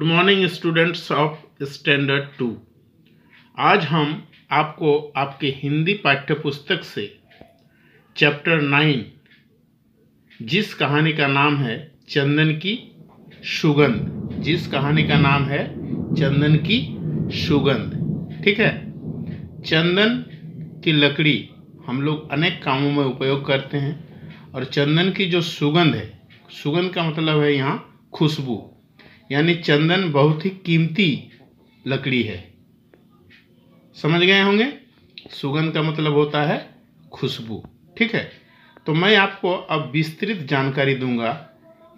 Good morning students of standard two आज हम आपको आपके हिंदी पाठ्य पुस्तक से चैप्टर नाइन जिस कहानी का नाम है चंदन की सुगंध जिस कहानी का नाम है चंदन की सुगंध ठीक है चंदन की लकड़ी हम लोग अनेक कामों में उपयोग करते हैं और चंदन की जो सुगंध है सुगंध का मतलब है यहाँ खुशबू यानी चंदन बहुत ही कीमती लकड़ी है समझ गए होंगे सुगंध का मतलब होता है खुशबू ठीक है तो मैं आपको अब विस्तृत जानकारी दूंगा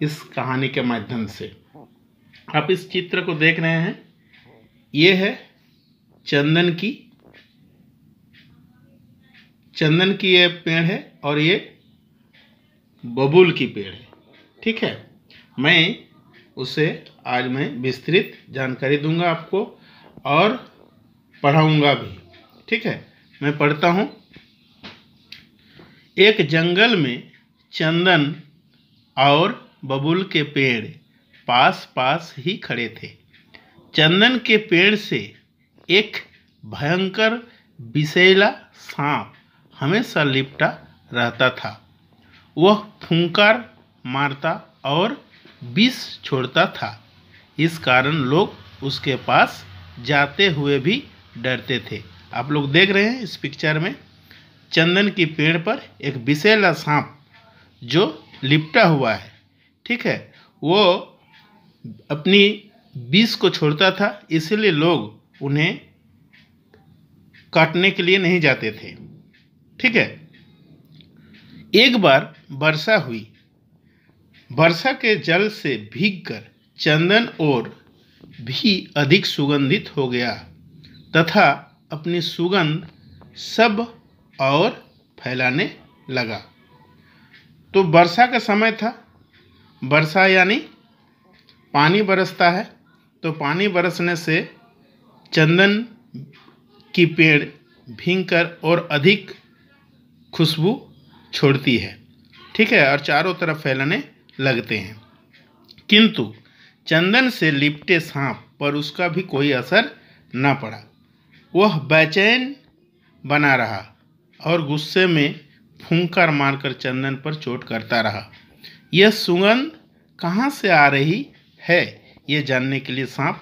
इस कहानी के माध्यम से आप इस चित्र को देख रहे हैं ये है चंदन की चंदन की ये पेड़ है और ये बबूल की पेड़ है ठीक है मैं उसे आज मैं विस्तृत जानकारी दूंगा आपको और पढ़ाऊंगा भी ठीक है मैं पढ़ता हूँ एक जंगल में चंदन और बबुल के पेड़ पास पास ही खड़े थे चंदन के पेड़ से एक भयंकर विषैला सांप हमेशा लिपटा रहता था वह फूंकार मारता और विष छोड़ता था इस कारण लोग उसके पास जाते हुए भी डरते थे आप लोग देख रहे हैं इस पिक्चर में चंदन की पेड़ पर एक विशेला सांप जो लिपटा हुआ है ठीक है वो अपनी विष को छोड़ता था इसलिए लोग उन्हें काटने के लिए नहीं जाते थे ठीक है एक बार वर्षा हुई वर्षा के जल से भीगकर चंदन और भी अधिक सुगंधित हो गया तथा अपनी सुगंध सब और फैलाने लगा तो वर्षा का समय था वर्षा यानी पानी बरसता है तो पानी बरसने से चंदन की पेड़ भींगकर और अधिक खुशबू छोड़ती है ठीक है और चारों तरफ फैलने लगते हैं किंतु चंदन से लिपटे सांप पर उसका भी कोई असर न पड़ा वह बेचैन बना रहा और गुस्से में फूंकार मारकर चंदन पर चोट करता रहा यह सुगंध कहाँ से आ रही है ये जानने के लिए सांप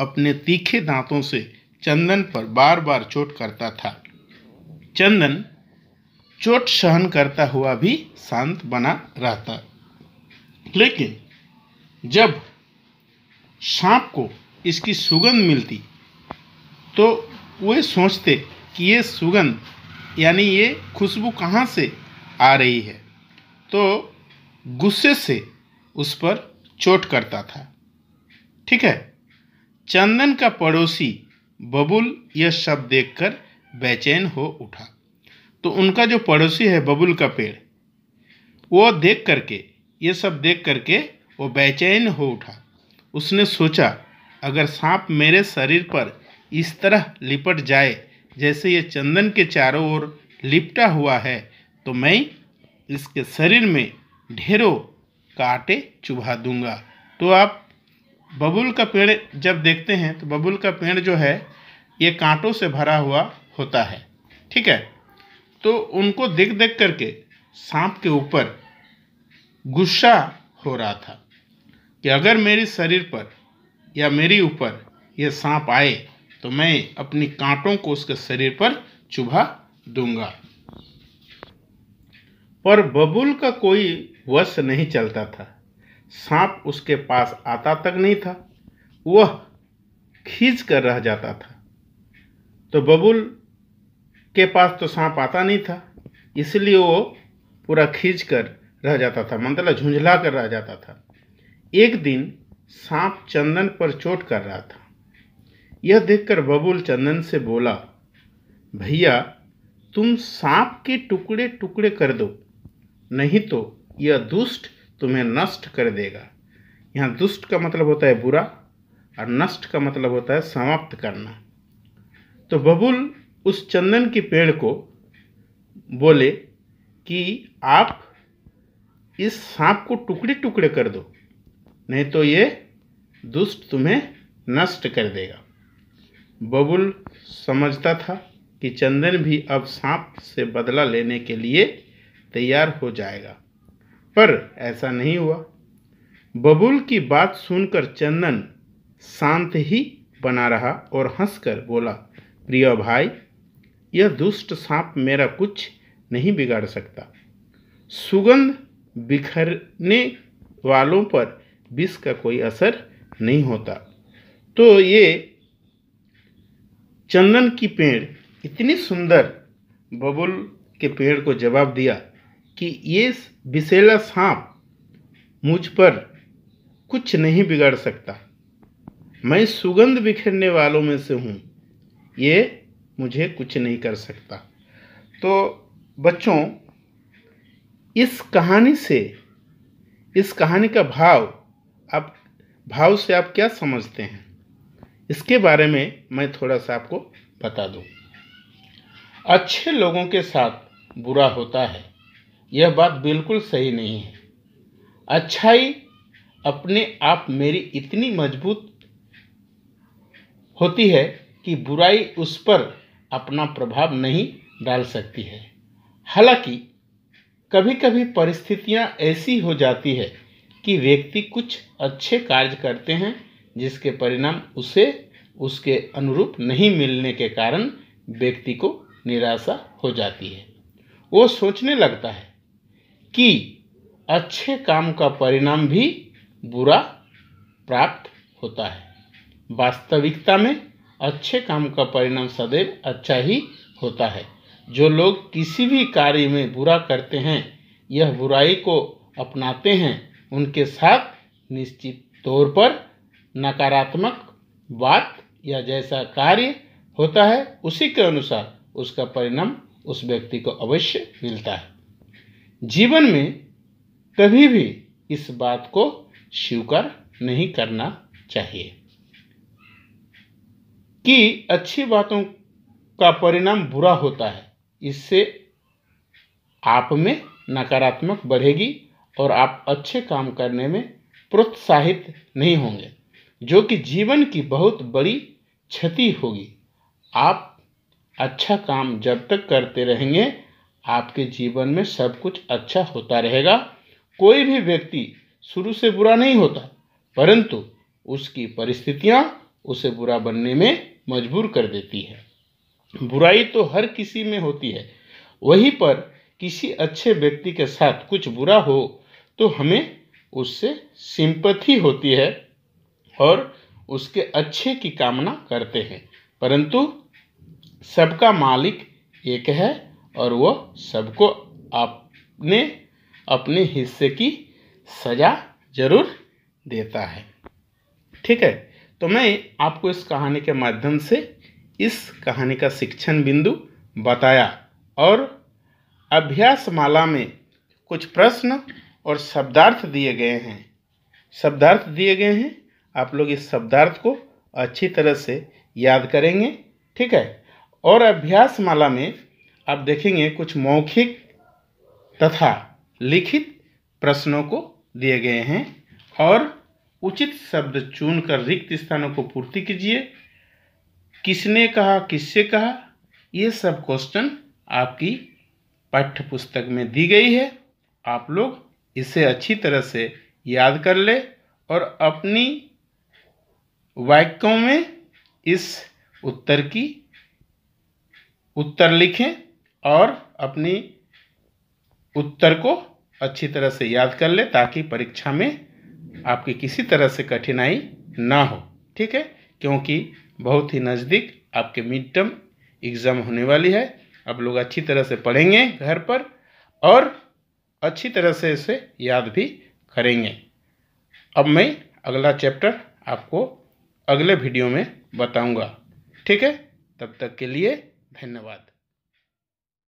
अपने तीखे दांतों से चंदन पर बार बार चोट करता था चंदन चोट सहन करता हुआ भी शांत बना रहता लेकिन जब सांप को इसकी सुगंध मिलती तो वे सोचते कि ये सुगंध यानी ये खुशबू कहाँ से आ रही है तो गुस्से से उस पर चोट करता था ठीक है चंदन का पड़ोसी बबुल यह शब्द देखकर बेचैन हो उठा तो उनका जो पड़ोसी है बबुल का पेड़ वो देख करके ये सब देख करके वो बेचैन हो उठा उसने सोचा अगर सांप मेरे शरीर पर इस तरह लिपट जाए जैसे ये चंदन के चारों ओर लिपटा हुआ है तो मैं इसके शरीर में ढेरों कांटे चुभा दूंगा तो आप बबुल का पेड़ जब देखते हैं तो बबुल का पेड़ जो है ये कांटों से भरा हुआ होता है ठीक है तो उनको देख देख करके सांप के ऊपर गुस्सा हो रहा था कि अगर मेरे शरीर पर या मेरे ऊपर ये सांप आए तो मैं अपनी कांटों को उसके शरीर पर चुभा दूंगा पर बबुल का कोई वश नहीं चलता था सांप उसके पास आता तक नहीं था वह खींच कर रह जाता था तो बबुल के पास तो सांप आता नहीं था इसलिए वो पूरा खींच कर रह जाता था मंदला झुंझला कर रह जाता था एक दिन सांप चंदन पर चोट कर रहा था यह देखकर बबुल चंदन से बोला भैया तुम सांप के टुकड़े टुकड़े कर दो नहीं तो यह दुष्ट तुम्हें नष्ट कर देगा यहाँ दुष्ट का मतलब होता है बुरा और नष्ट का मतलब होता है समाप्त करना तो बबुल उस चंदन के पेड़ को बोले कि आप इस सांप को टुकड़े टुकड़े कर दो नहीं तो ये दुष्ट तुम्हें नष्ट कर देगा बबुल समझता था कि चंदन भी अब सांप से बदला लेने के लिए तैयार हो जाएगा पर ऐसा नहीं हुआ बबुल की बात सुनकर चंदन शांत ही बना रहा और हंसकर बोला प्रिय भाई यह दुष्ट सांप मेरा कुछ नहीं बिगाड़ सकता सुगंध बिखरने वालों पर विष का कोई असर नहीं होता तो ये चंदन की पेड़ इतनी सुंदर बबुल के पेड़ को जवाब दिया कि ये विषैला सांप मुझ पर कुछ नहीं बिगाड़ सकता मैं सुगंध बिखरने वालों में से हूँ ये मुझे कुछ नहीं कर सकता तो बच्चों इस कहानी से इस कहानी का भाव आप भाव से आप क्या समझते हैं इसके बारे में मैं थोड़ा सा आपको बता दूं। अच्छे लोगों के साथ बुरा होता है यह बात बिल्कुल सही नहीं है अच्छाई अपने आप मेरी इतनी मजबूत होती है कि बुराई उस पर अपना प्रभाव नहीं डाल सकती है हालांकि कभी कभी परिस्थितियाँ ऐसी हो जाती है कि व्यक्ति कुछ अच्छे कार्य करते हैं जिसके परिणाम उसे उसके अनुरूप नहीं मिलने के कारण व्यक्ति को निराशा हो जाती है वो सोचने लगता है कि अच्छे काम का परिणाम भी बुरा प्राप्त होता है वास्तविकता में अच्छे काम का परिणाम सदैव अच्छा ही होता है जो लोग किसी भी कार्य में बुरा करते हैं यह बुराई को अपनाते हैं उनके साथ निश्चित तौर पर नकारात्मक बात या जैसा कार्य होता है उसी के अनुसार उसका परिणाम उस व्यक्ति को अवश्य मिलता है जीवन में कभी भी इस बात को स्वीकार नहीं करना चाहिए कि अच्छी बातों का परिणाम बुरा होता है इससे आप में नकारात्मक बढ़ेगी और आप अच्छे काम करने में प्रोत्साहित नहीं होंगे जो कि जीवन की बहुत बड़ी क्षति होगी आप अच्छा काम जब तक करते रहेंगे आपके जीवन में सब कुछ अच्छा होता रहेगा कोई भी व्यक्ति शुरू से बुरा नहीं होता परंतु उसकी परिस्थितियाँ उसे बुरा बनने में मजबूर कर देती है बुराई तो हर किसी में होती है वहीं पर किसी अच्छे व्यक्ति के साथ कुछ बुरा हो तो हमें उससे सिंपत्ति होती है और उसके अच्छे की कामना करते हैं परंतु सबका मालिक एक है और वह सबको अपने अपने हिस्से की सजा जरूर देता है ठीक है तो मैं आपको इस कहानी के माध्यम से इस कहानी का शिक्षण बिंदु बताया और अभ्यासमाला में कुछ प्रश्न और शब्दार्थ दिए गए हैं शब्दार्थ दिए गए हैं आप लोग इस शब्दार्थ को अच्छी तरह से याद करेंगे ठीक है और अभ्यासमाला में आप देखेंगे कुछ मौखिक तथा लिखित प्रश्नों को दिए गए हैं और उचित शब्द चुनकर रिक्त स्थानों को पूर्ति कीजिए किसने कहा किससे कहा ये सब क्वेश्चन आपकी पाठ्य पुस्तक में दी गई है आप लोग इसे अच्छी तरह से याद कर ले और अपनी वाक्यों में इस उत्तर की उत्तर लिखें और अपनी उत्तर को अच्छी तरह से याद कर ले ताकि परीक्षा में आपकी किसी तरह से कठिनाई ना हो ठीक है क्योंकि बहुत ही नज़दीक आपके मिड टर्म एग्ज़ाम होने वाली है आप लोग अच्छी तरह से पढ़ेंगे घर पर और अच्छी तरह से इसे याद भी करेंगे अब मैं अगला चैप्टर आपको अगले वीडियो में बताऊंगा ठीक है तब तक के लिए धन्यवाद